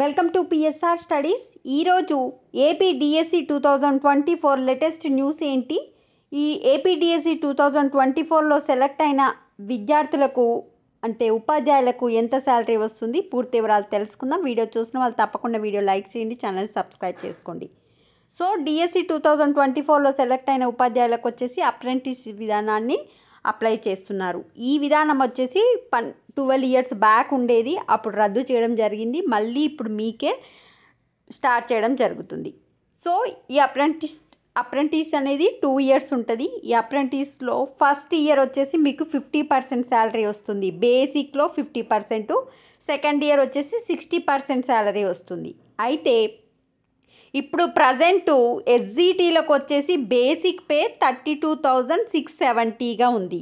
welcome to PSR studies ఈరోజు AP DSC two thousand twenty four latest news ఏంటి ఈ AP DSC two thousand twenty ఫోర్లో select అయిన విద్యార్థులకు అంటే ఉపాధ్యాయులకు ఎంత శాలరీ వస్తుంది పూర్తి వివరాలు తెలుసుకుందాం వీడియో చూసిన వాళ్ళు తప్పకుండా వీడియో లైక్ చేయండి ఛానల్ని సబ్స్క్రైబ్ చేసుకోండి so DSC two thousand twenty ఫోర్లో సెలెక్ట్ అయిన ఉపాధ్యాయులకు వచ్చేసి అప్రెంటిస్ విధానాన్ని అప్లై చేస్తున్నారు ఈ విధానం వచ్చేసి పన్ ట్వెల్వ్ ఇయర్స్ బ్యాక్ ఉండేది అప్పుడు రద్దు చేయడం జరిగింది మళ్ళీ ఇప్పుడు మీకే స్టార్ట్ చేయడం జరుగుతుంది సో ఈ అప్రెంటిస్ అప్రెంటిస్ అనేది టూ ఇయర్స్ ఉంటుంది ఈ అప్రెంటిస్లో ఫస్ట్ ఇయర్ వచ్చేసి మీకు ఫిఫ్టీ పర్సెంట్ శాలరీ వస్తుంది బేసిక్లో ఫిఫ్టీ పర్సెంట్ సెకండ్ ఇయర్ వచ్చేసి సిక్స్టీ పర్సెంట్ శాలరీ వస్తుంది అయితే ఇప్పుడు ప్రజెంటు ఎస్జీటీలకు e వచ్చేసి basic pay thirty two thousand six సెవెంటీగా ఉంది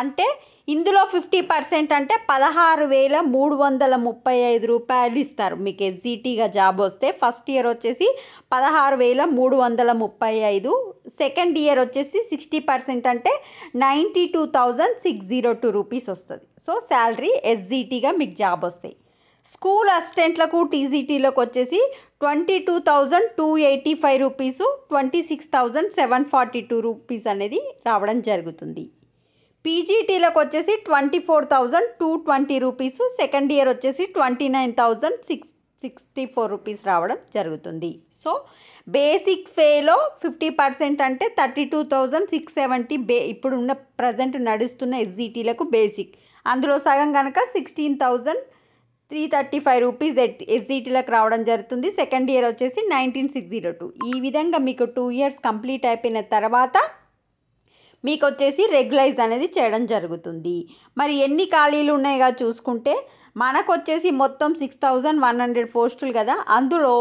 అంటే ఇందులో ఫిఫ్టీ పర్సెంట్ అంటే పదహారు వేల మూడు వందల ముప్పై ఐదు రూపాయలు ఇస్తారు మీకు ఎస్జీటీగా జాబ్ వస్తే ఫస్ట్ ఇయర్ వచ్చేసి పదహారు వేల మూడు వందల ముప్పై ఐదు సెకండ్ ఇయర్ వచ్చేసి సిక్స్టీ పర్సెంట్ అంటే ninety two thousand six zero two rupees వస్తుంది సో శాలరీ ఎస్జీటీగా మీకు జాబ్ వస్తాయి స్కూల్ అసిస్టెంట్లకు టీజీటీలకు వచ్చేసి twenty two thousand two eighty five rupees twenty six thousand seven forty two rupees అనేది రావడం జరుగుతుంది పీజీటీలకు వచ్చేసి twenty four thousand two twenty rupees second year వచ్చేసి twenty nine thousand six sixty four rupees రావడం జరుగుతుంది సో బేసిక్ ఫేలో fifty percent అంటే thirty two thousand six seventy బే ఇప్పుడున్న ప్రజెంట్ నడుస్తున్న ఎస్జీటీలకు బేసిక్ అందులో సగం కనుక sixteen thousand three thirty five rupees at ఎస్జీటీలకు రావడం జరుగుతుంది సెకండ్ ఇయర్ వచ్చేసి నైన్టీన్ సిక్స్ జీరో టూ ఈ విధంగా మీకు టూ ఇయర్స్ కంప్లీట్ అయిపోయిన తర్వాత మీకు వచ్చేసి రెగ్యులైజ్ అనేది చేయడం జరుగుతుంది మరి ఎన్ని ఖాళీలు ఉన్నాయిగా చూసుకుంటే మనకు వచ్చేసి మొత్తం సిక్స్ థౌజండ్ వన్ హండ్రెడ్ పోస్టులు కదా అందులో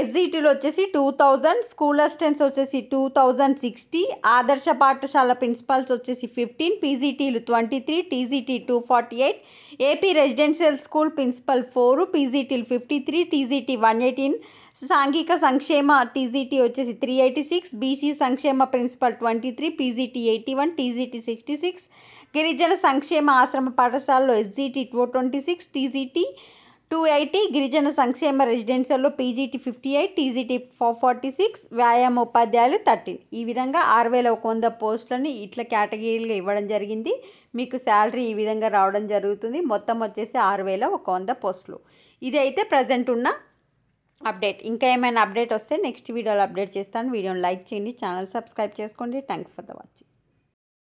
ఎస్జిటీలు e వచ్చేసి టూ థౌజండ్ స్కూల్ అసిస్టెంట్స్ వచ్చేసి టూ థౌజండ్ సిక్స్టీ ఆదర్శ పాఠశాల ప్రిన్సిపాల్స్ వచ్చేసి ఫిఫ్టీన్ పీజీటీలు twenty three TGT two forty eight AP residential school principal four పీజీటీలు fifty three TGT one eighteen సాంఘిక సంక్షేమ టీజీటీ వచ్చేసి త్రీ ఎయిటీ సిక్స్ బీసీ సంక్షేమ principal twenty three PGT eighty one TGT sixty six గిరిజన సంక్షేమ ఆశ్రమ పాఠశాలలో SGT two twenty six TGT two eighty గిరిజన సంక్షేమ రెసిడెన్షియల్లో PGT fifty eight TGT four forty six వ్యాయామ ఉపాధ్యాయులు థర్టీన్ ఈ విధంగా ఆరు వేల ఒక వంద పోస్టులని ఇట్లా కేటగిరీలుగా ఇవ్వడం జరిగింది మీకు శాలరీ ఈ విధంగా రావడం జరుగుతుంది మొత్తం వచ్చేసి ఆరు వేల ఒక వంద పోస్టులు ఇది అయితే ప్రజెంట్ ఉన్న అప్డేట్ ఇంకా ఏమైనా అప్డేట్ వస్తే నెక్స్ట్ వీడియోలో అప్డేట్ చేస్తాను వీడియోని లైక్ చేయండి ఛానల్ సబ్స్క్రైబ్ చేసుకోండి థ్యాంక్స్ ఫర్ ద వాచింగ్